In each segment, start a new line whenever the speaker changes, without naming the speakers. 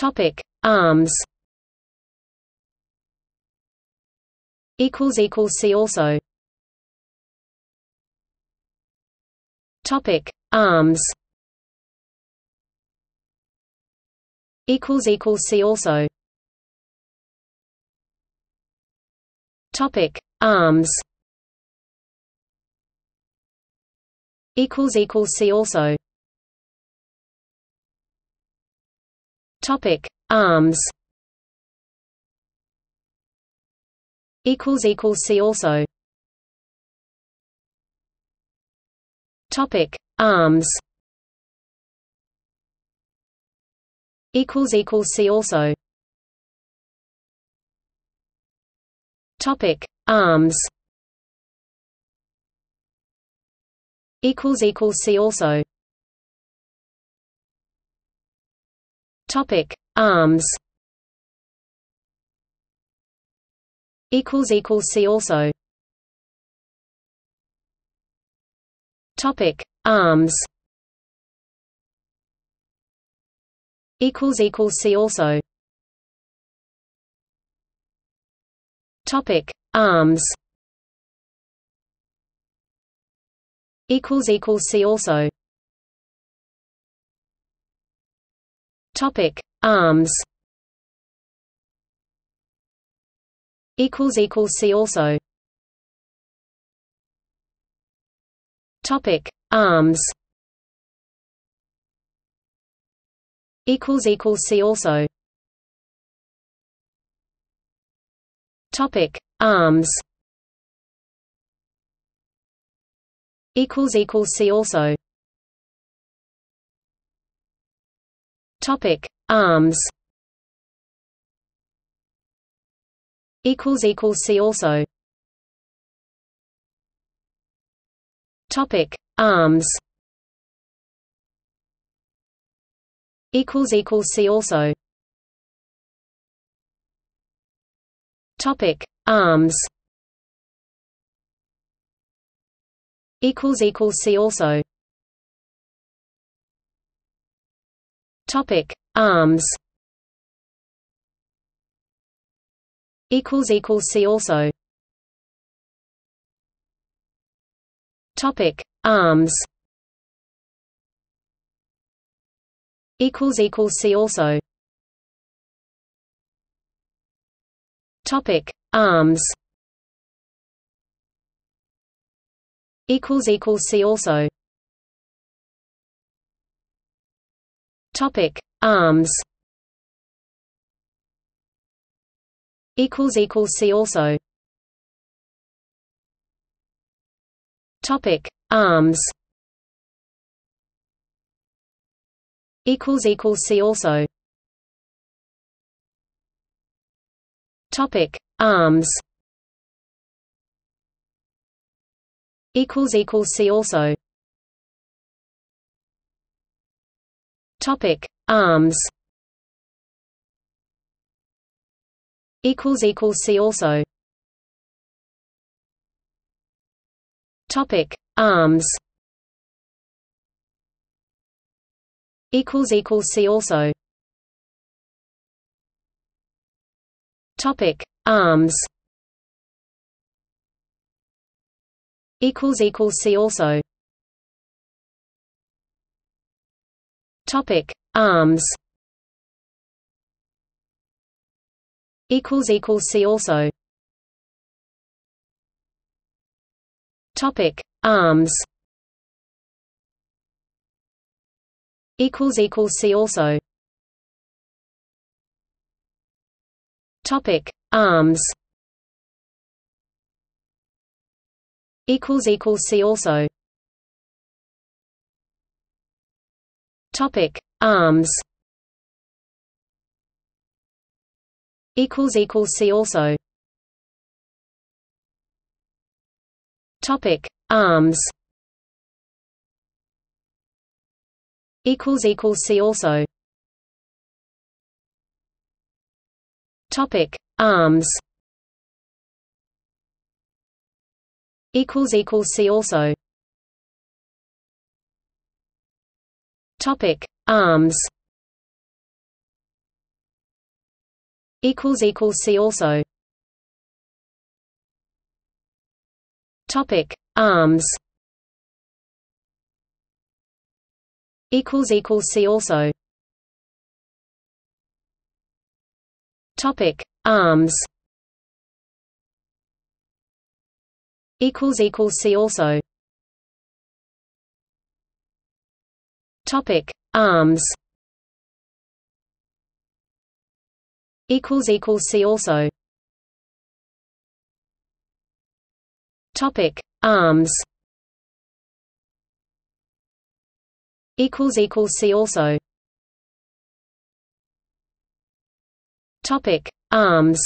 Topic: Arms. Equals equals see also. Topic: Arms. Equals equals see also. Topic: Arms. Equals equals see also. Topic: Arms. Equals equals see also. Topic: Arms. Equals equals see also. Topic: Arms. Equals equals see also. Topic: Arms. Equals equals see also. Topic: Arms. Equals equals see also. Topic: Arms. Equals equals see also. Topic: Arms. Equals equals see also. Topic: Arms. Equals equals see also. Topic: Arms. Equals equals see also. Topic: Arms. Equals equals see also. Topic: Arms. Equals equals see also. Topic: Arms. Equals equals see also. Topic: Arms. Equals equals see also. Topic: Arms. Equals equals see also. Topic: Arms. Equals equals see also. Topic: Arms. Equals equals see also. Topic: Arms. Equals equals see also. Topic: Arms. Equals equals see also. Topic: Arms. Equals equals see also. Topic: Arms. Equals equals see also. Topic: Arms. Equals equals see also. Topic: Arms. Equals equals see also. Topic: Arms. Equals equals see also. Topic: Arms. Equals equals see also. Topic: Arms. Equals equals see also. Topic: Arms. Equals equals see also. Topic: Arms. Equals equals see also. Topic: Arms. Equals equals see also. Topic: Arms. Equals equals see also. Topic: Arms. Equals equals see also. Topic: Arms. Equals equals see also. Topic: Arms. Equals equals see also. Topic: Arms.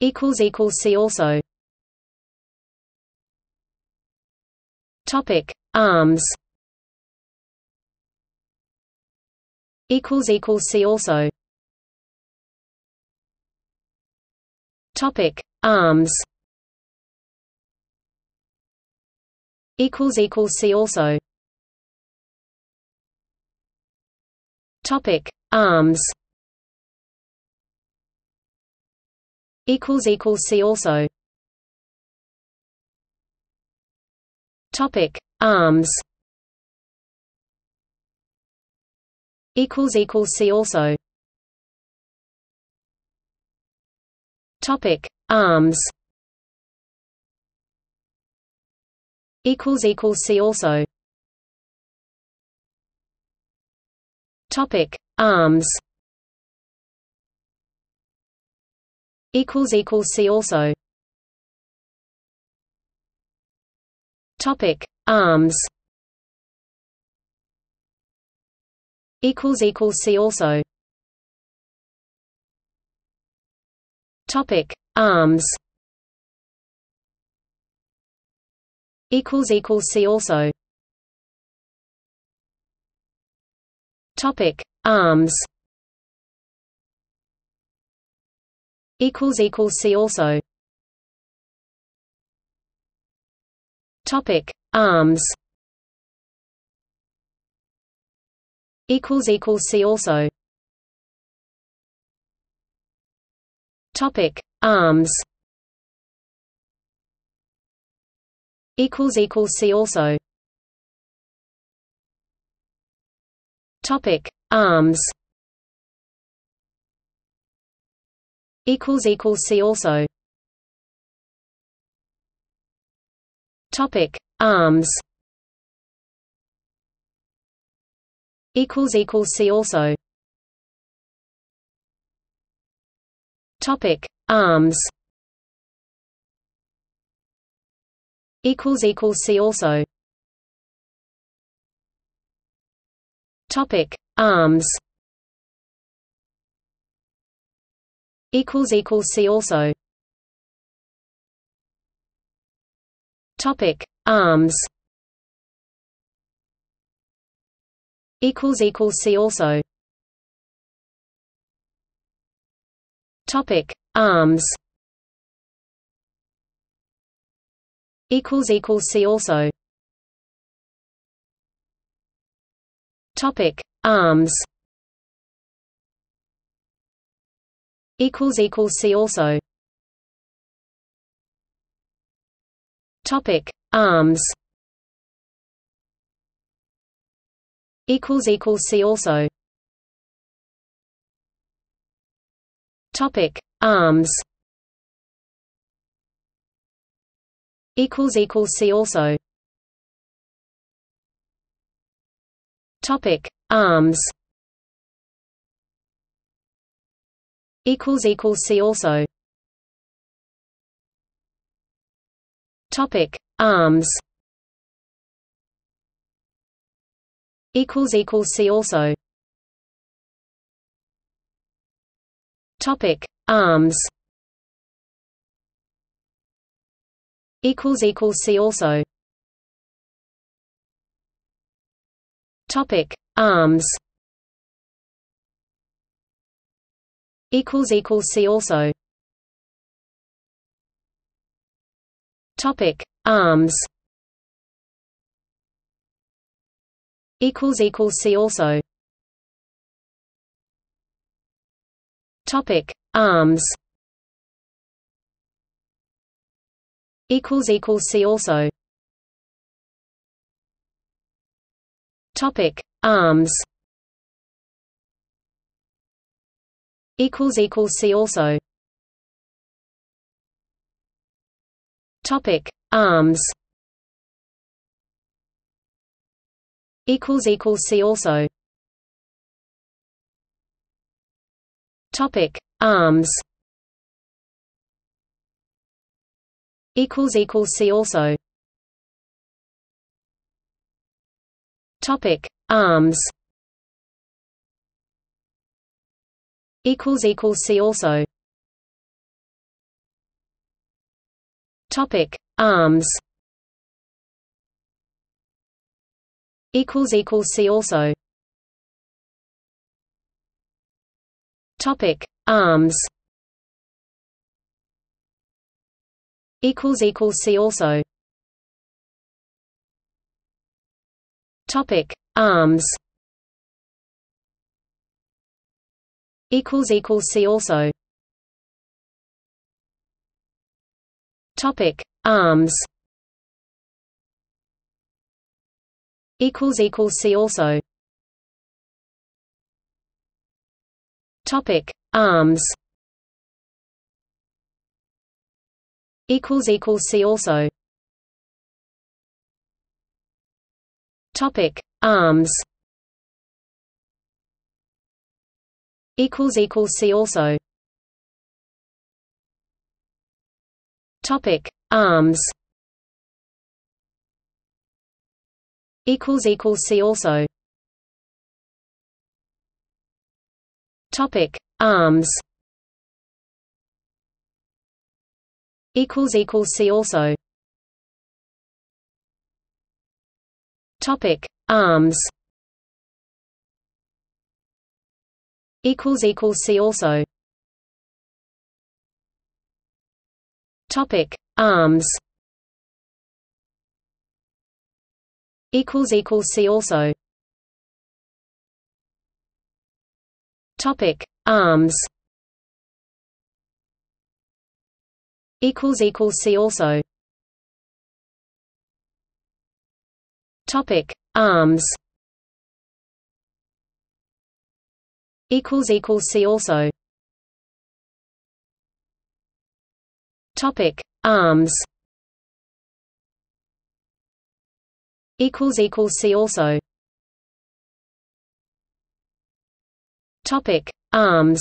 Equals equals see also. Topic: Arms. Equals equals see also. Topic: Arms. Equals equals see also. Topic: Arms. Equals equals see also. Topic: Arms. Equals equals see also. Topic: Arms. Equals equals see also. Topic: Arms. Equals equals see also. Topic: Arms. Equals equals see also. Topic: Arms. Equals equals see also. Topic: Arms. Equals equals see also. Topic: Arms. Equals equals see also. Topic: Arms. Equals equals see also. Topic: Arms. Equals equals see also. Topic: Arms. Equals equals see also. Topic: Arms. Equals equals see also. Topic: Arms. Equals equals see also. Topic: Arms. Equals equals see also. Topic: Arms. Equals equals see also. Topic: Arms. Equals equals see also. Topic: Arms. Equals equals see also. Topic: Arms. Equals equals see also. Topic: Arms. Equals equals see also. Topic: Arms. Equals equals see also. Topic: Arms. Equals equals see also. Topic: Arms. Equals equals see also. Topic: Arms. Equals equals see also. Topic: Arms. Equals equals see also. Topic: Arms. Equals equals see also. Topic: Arms. Equals equals see also. Topic: Arms. Equals equals see also. Topic: Arms. Equals equals see also. Topic: Arms. Equals equals see also. Topic: Arms. Equals equals see also. Topic: Arms. Equals equals see also. Topic: Arms. Equals equals see also. Topic: Arms. Equals equals see also. Topic: Arms. Equals equals see also. Topic: Arms. Equals equals see also. Topic: Arms. Equals equals see also. Topic: Arms. Equals equals see also. Topic: Arms. Equals equals see also. Topic: Arms. Equals equals see also. Topic: Arms. Equals equals see also. Topic: Arms. Equals equals see also. Topic: Arms.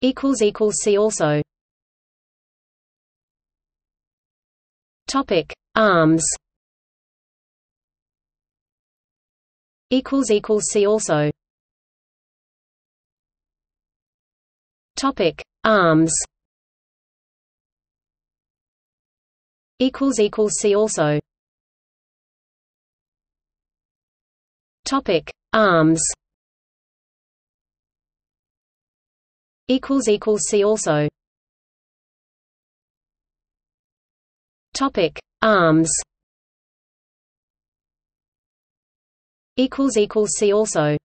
Equals equals see also. Topic: Arms. Equals equals see also. Topic: Arms. Equals equals see also. Topic: Arms. Equals equals see also. Topic: Arms. Equals equals see also.